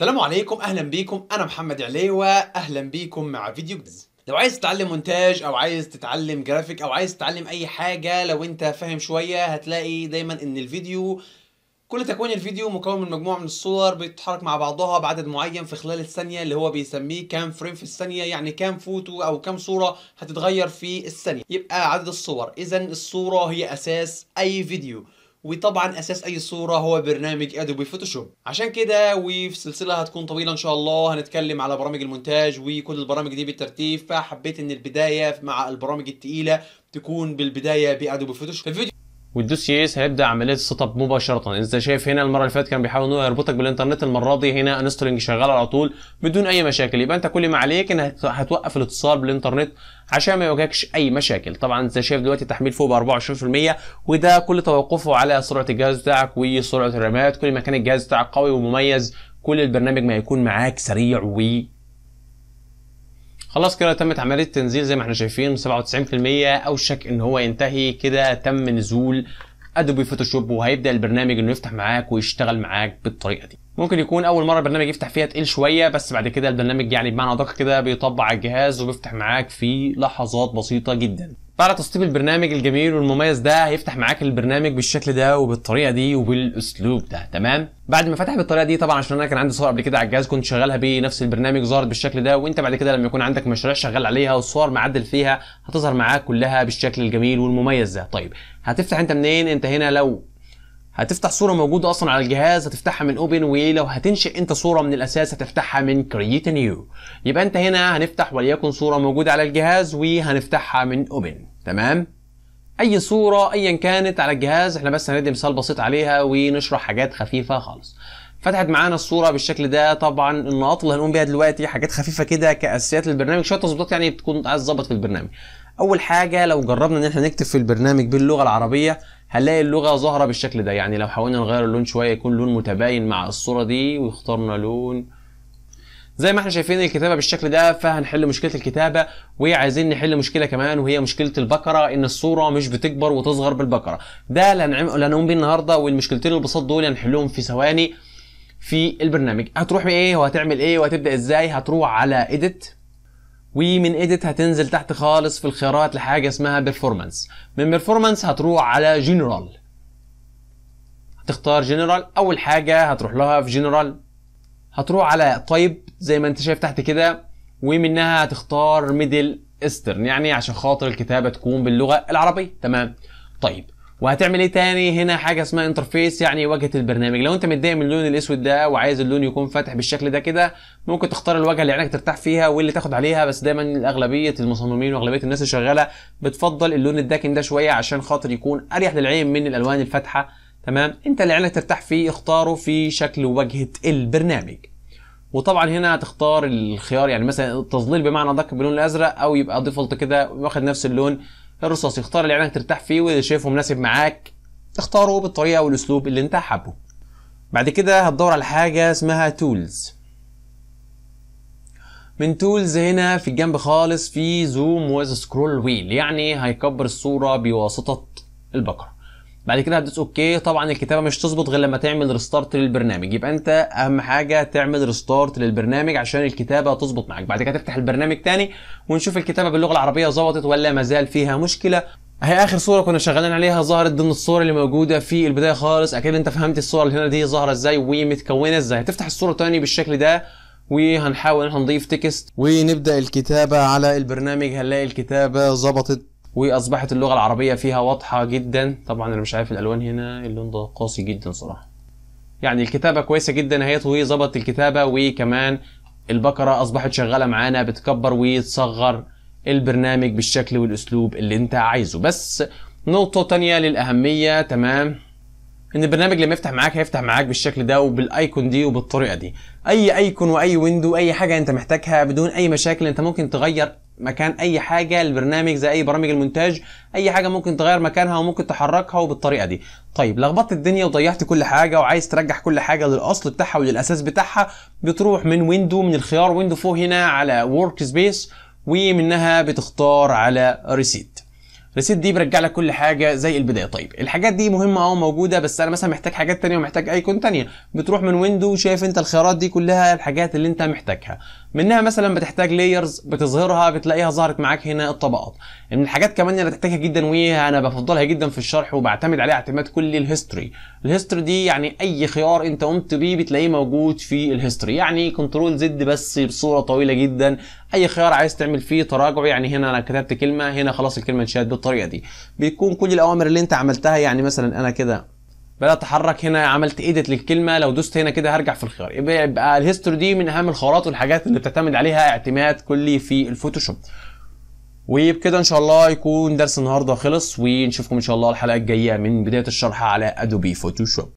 السلام عليكم اهلا بيكم انا محمد عليوة اهلا بيكم مع فيديو جديد لو عايز تتعلم مونتاج او عايز تتعلم جرافيك او عايز تتعلم اي حاجة لو انت فاهم شوية هتلاقي دايما ان الفيديو كل تكوين الفيديو مكون من مجموعة من الصور بتتحرك مع بعضها بعدد معين في خلال الثانية اللي هو بيسميه كام فريم في الثانية يعني كام فوتو أو كام صورة هتتغير في الثانية يبقى عدد الصور إذا الصورة هي أساس أي فيديو وطبعا اساس اي صوره هو برنامج ادوبي فوتوشوب عشان كده وفي سلسله هتكون طويله ان شاء الله هنتكلم على برامج المونتاج وكل البرامج دي بالترتيب فحبيت ان البدايه مع البرامج الثقيله تكون بالبدايه بادوبي فوتوشوب الفيديو والدوس هيبدا عمليه السيت اب مباشره انت شايف هنا المره اللي فاتت كان بيحاول ان هو يربطك بالانترنت المره دي هنا انستولينج شغال على طول بدون اي مشاكل يبقى انت كل ما عليك انك هتوقف الاتصال بالانترنت عشان ما يواجهكش اي مشاكل طبعا انت شايف دلوقتي التحميل فوق ب 24% وده كل توقفه على سرعه الجهاز بتاعك وسرعه الرامات كل ما كان الجهاز بتاعك قوي ومميز كل البرنامج ما يكون معاك سريع و خلاص كده تمت عمليه التنزيل زي ما احنا شايفين 97% اوشك ان هو ينتهي كده تم نزول ادوبي فوتوشوب وهيبدا البرنامج انه يفتح معاك ويشتغل معاك بالطريقه دي ممكن يكون اول مره البرنامج يفتح فيها تقيل شويه بس بعد كده البرنامج يعني بمعنى ادق كده بيطبع على الجهاز وبيفتح معاك في لحظات بسيطه جدا فعلى تسطيب البرنامج الجميل والمميز ده هيفتح معاك البرنامج بالشكل ده وبالطريقه دي وبالاسلوب ده تمام بعد ما فتح بالطريقه دي طبعا عشان انا كان عندي صور قبل كده على الجهاز كنت شغالها بنفس البرنامج ظهرت بالشكل ده وانت بعد كده لما يكون عندك مشاريع شغال عليها والصور معدل فيها هتظهر معاك كلها بالشكل الجميل والمميز ده طيب هتفتح انت منين انت هنا لو هتفتح صوره موجوده اصلا على الجهاز هتفتحها من اوبن ولو هتنشئ انت صوره من الاساس هتفتحها من كرييت نيو يبقى انت هنا هنفتح وليكن صوره موجوده على الجهاز وهنفتحها من اوبن تمام اي صوره ايا كانت على الجهاز احنا بس هندي مثال بسيط عليها ونشرح حاجات خفيفه خالص فتحت معانا الصوره بالشكل ده طبعا النقاط اللي هنقوم بيها دلوقتي حاجات خفيفه كده كاساسيات للبرنامج شويه تظبيطات يعني بتكون عايز تظبط في البرنامج اول حاجه لو جربنا ان احنا نكتب في البرنامج باللغه العربيه هنلاقي اللغه ظاهره بالشكل ده يعني لو حاولنا نغير اللون شويه يكون لون متباين مع الصوره دي واخترنا لون زي ما احنا شايفين الكتابه بالشكل ده فهنحل مشكله الكتابه وعايزين نحل مشكله كمان وهي مشكله البكره ان الصوره مش بتكبر وتصغر بالبكره ده اللي هنقوم بيه النهارده والمشكلتين البساط دول هنحلهم في ثواني في البرنامج هتروح بايه وهتعمل ايه وهتبدا ازاي هتروح على اديت ومن ايديت هتنزل تحت خالص في الخيارات لحاجه اسمها بيرفورمانس من بيرفورمانس هتروح على جنرال هتختار جنرال اول حاجه هتروح لها في جنرال هتروح على طيب زي ما انت شايف تحت كده ومنها هتختار ميدل ايسترن يعني عشان خاطر الكتابه تكون باللغه العربيه تمام طيب وهتعمل ايه تاني هنا حاجه اسمها انترفيس يعني واجهه البرنامج لو انت متضايق من اللون الاسود ده وعايز اللون يكون فاتح بالشكل ده كده ممكن تختار الواجهه اللي عينك ترتاح فيها واللي تاخد عليها بس دايما اغلبيه المصممين واغلبيه الناس اللي شغاله بتفضل اللون الداكن ده شويه عشان خاطر يكون اريح للعين من الالوان الفاتحه تمام انت اللي عينك ترتاح فيه اختاره في شكل واجهه البرنامج وطبعا هنا هتختار الخيار يعني مثلا التظليل بمعنى دق باللون الازرق او يبقى ديفولت كده واخد نفس اللون الرصاص اختار اللي عينك ترتاح فيه واللي شايفه مناسب معاك اختاره بالطريقة والأسلوب اللي أنت حابه بعد كده هتدور على حاجة اسمها تولز من تولز هنا في الجنب خالص في زوم وذ سكرول ويل يعني هيكبر الصورة بواسطة البقرة بعد كده هتدوس اوكي طبعا الكتابه مش تظبط غير لما تعمل ريستارت للبرنامج يبقى انت اهم حاجه تعمل ريستارت للبرنامج عشان الكتابه تظبط معاك بعد كده تفتح البرنامج تاني ونشوف الكتابه باللغه العربيه ظبطت ولا ما زال فيها مشكله هي اخر صوره كنا شغالين عليها ظهرت ضمن الصور اللي موجوده في البدايه خالص اكيد انت فهمت الصور اللي هنا دي ظاهره ازاي ومتكونه ازاي هتفتح الصوره تاني بالشكل ده وهنحاول ان احنا نضيف تكست ونبدا الكتابه على البرنامج هنلاقي الكتابه ظبطت واصبحت اللغه العربيه فيها واضحه جدا طبعا انا مش عارف الالوان هنا اللون ده قاسي جدا صراحه يعني الكتابه كويسه جدا هي وهي ظبطت الكتابه وكمان البقره اصبحت شغاله معانا بتكبر وتصغر البرنامج بالشكل والاسلوب اللي انت عايزه بس نقطه تانية للاهميه تمام ان البرنامج لما يفتح معاك هيفتح معاك بالشكل ده وبالايكون دي وبالطريقه دي اي ايكون واي ويندو اي حاجه انت محتاجها بدون اي مشاكل انت ممكن تغير مكان اي حاجه البرنامج زي اي برامج المونتاج اي حاجه ممكن تغير مكانها وممكن تحركها وبالطريقه دي طيب لخبطت الدنيا وضيعت كل حاجه وعايز ترجع كل حاجه للاصل بتاعها وللاساس بتاعها بتروح من ويندو من الخيار ويندو فوق هنا على ورك سبيس ومنها بتختار على ريسيت ريسيت دي برجع لك كل حاجه زي البدايه طيب الحاجات دي مهمه اه موجوده بس انا مثلا محتاج حاجات تانية ومحتاج ايكون تانية بتروح من ويندو شايف انت الخيارات دي كلها الحاجات اللي انت محتاجها منها مثلا بتحتاج لايرز بتظهرها بتلاقيها ظهرت معاك هنا الطبقات من الحاجات كمان اللي بتحتاجها جدا وهي انا بفضلها جدا في الشرح وبعتمد عليها اعتماد كلي الهيستوري الهيستوري دي يعني اي خيار انت قمت بيه بتلاقيه موجود في الهيستوري يعني كنترول زد بس بصوره طويله جدا اي خيار عايز تعمل فيه تراجع يعني هنا انا كتبت كلمه هنا خلاص الكلمه اتشالت بالطريقه دي بيكون كل الاوامر اللي انت عملتها يعني مثلا انا كده بدأ اتحرك هنا عملت ايديت للكلمه لو دوست هنا كده هرجع في الخيار يبقى, يبقى الهيستوري دي من اهم الخيارات والحاجات اللي بتعتمد عليها اعتماد كلي في الفوتوشوب وبكده ان شاء الله يكون درس النهارده خلص ونشوفكم ان شاء الله الحلقه الجايه من بدايه الشرح على ادوبي فوتوشوب